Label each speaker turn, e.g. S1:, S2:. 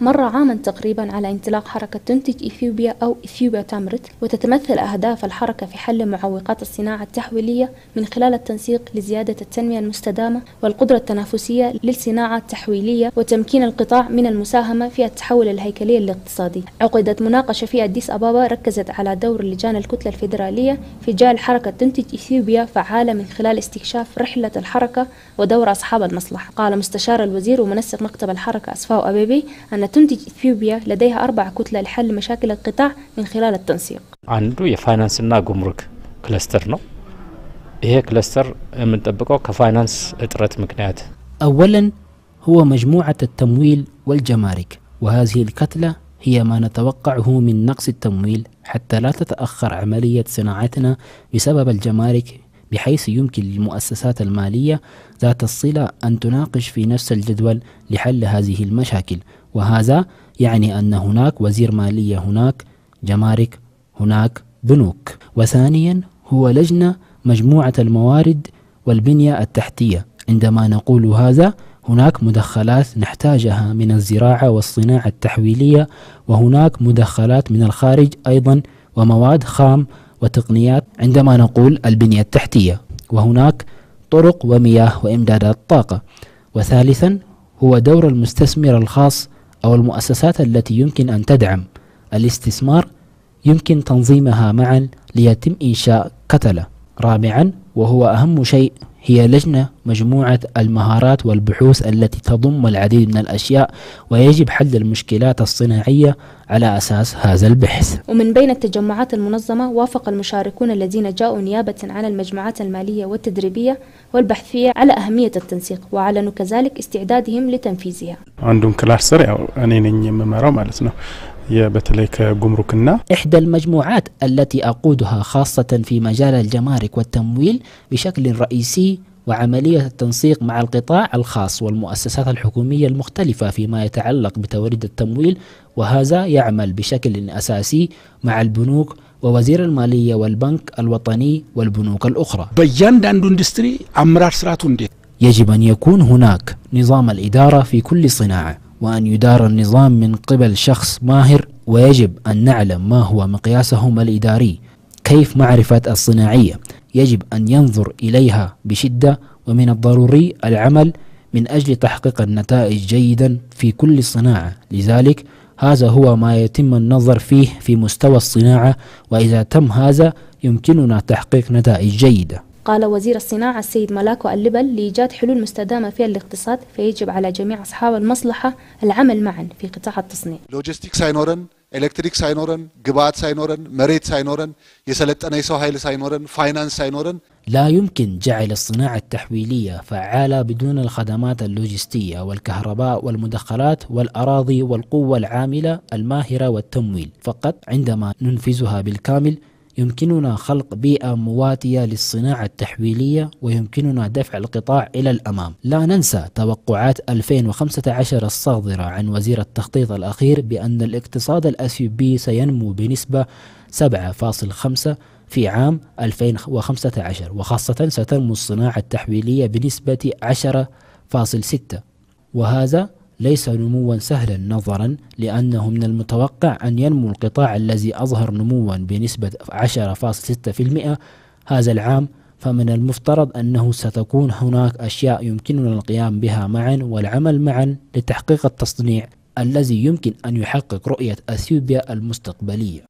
S1: مر عاما تقريبا على انطلاق حركة تنتج إثيوبيا أو إثيوبيا تامرت وتتمثل أهداف الحركة في حل معوقات الصناعة التحويلية من خلال التنسيق لزيادة التنمية المستدامة والقدرة التنافسية للصناعة التحويلية وتمكين القطاع من المساهمة في التحول الهيكلي الاقتصادي عقدت مناقشة في أديس أبابا ركزت على دور لجان الكتلة الفيدرالية في جعل حركة تنتج إثيوبيا فعالة من خلال استكشاف رحلة الحركة ودور أصحاب المصلحة قال مستشار الوزير ومنسق مكتب الحركة أسفاو أبيبي أن تنتج إثيوبيا لديها أربع كتلة لحل مشاكل القطاع من خلال التنسيق
S2: عنده የፋይናንስና ጉምሩክ ክለስተር هي كلاستر من تبقى كفاينانس اترت مكنات أولا هو مجموعة التمويل والجمارك وهذه الكتلة هي ما نتوقعه من نقص التمويل حتى لا تتأخر عملية صناعتنا بسبب الجمارك بحيث يمكن للمؤسسات المالية ذات الصلة أن تناقش في نفس الجدول لحل هذه المشاكل وهذا يعني أن هناك وزير مالية هناك جمارك هناك بنوك وثانيا هو لجنة مجموعة الموارد والبنية التحتية عندما نقول هذا هناك مدخلات نحتاجها من الزراعة والصناعة التحويلية وهناك مدخلات من الخارج أيضا ومواد خام وتقنيات عندما نقول البنية التحتية وهناك طرق ومياه وإمدادات طاقة وثالثا هو دور المستثمر الخاص أو المؤسسات التي يمكن أن تدعم الاستثمار يمكن تنظيمها معا ليتم إنشاء كتلة رابعا وهو أهم شيء هي لجنة مجموعة المهارات والبحوث التي تضم العديد من الأشياء ويجب حل المشكلات الصناعية على أساس هذا البحث
S1: ومن بين التجمعات المنظمة وافق المشاركون الذين جاءوا نيابة عن المجموعات المالية والتدريبية والبحثية على أهمية التنسيق وأعلنوا كذلك استعدادهم لتنفيذها
S2: عندهم كلاسر سريع أنيني ممارو مالتنا يا بتليك جمركنا إحدى المجموعات التي أقودها خاصة في مجال الجمارك والتمويل بشكل رئيسي وعملية التنسيق مع القطاع الخاص والمؤسسات الحكومية المختلفة فيما يتعلق بتوريد التمويل وهذا يعمل بشكل أساسي مع البنوك ووزير المالية والبنك الوطني والبنوك الأخرى يجب أن يكون هناك نظام الإدارة في كل صناعة وأن يدار النظام من قبل شخص ماهر ويجب أن نعلم ما هو مقياسهم الإداري كيف معرفة الصناعية يجب أن ينظر إليها بشدة ومن الضروري العمل من أجل تحقيق النتائج جيدا في كل صناعة لذلك هذا هو ما يتم النظر فيه في مستوى الصناعة وإذا تم هذا يمكننا تحقيق نتائج جيدة
S1: قال وزير الصناعة السيد ملاكو اللبل لإيجاد حلول مستدامة في الاقتصاد فيجب على جميع أصحاب المصلحة العمل معا في قطاع التصنيع
S2: ኤሌክትሪክ ሳይኖረን ግብዓት ሳይኖረን መሬት ሳይኖረን የሰለጠነ የሰው ኃይል ሳይኖረን ፋይናንስ ሳይኖረን لا يمكن جعل الصناعة التحويلية فعالة بدون الخدمات اللوجستية والكهرباء والمدخلات والأراضي والقوة العاملة الماهرة والتمويل فقط عندما ننفذها بالكامل يمكننا خلق بيئة مواتية للصناعة التحويلية ويمكننا دفع القطاع إلى الأمام. لا ننسى توقعات 2015 الصادرة عن وزير التخطيط الأخير بأن الاقتصاد الأثيوبي سينمو بنسبة 7.5 في عام 2015 وخاصة ستنمو الصناعة التحويلية بنسبة 10.6 وهذا ليس نموا سهلا نظرا لأنه من المتوقع أن ينمو القطاع الذي أظهر نموا بنسبة 10.6% هذا العام فمن المفترض أنه ستكون هناك أشياء يمكننا القيام بها معا والعمل معا لتحقيق التصنيع الذي يمكن أن يحقق رؤية أثيوبيا المستقبلية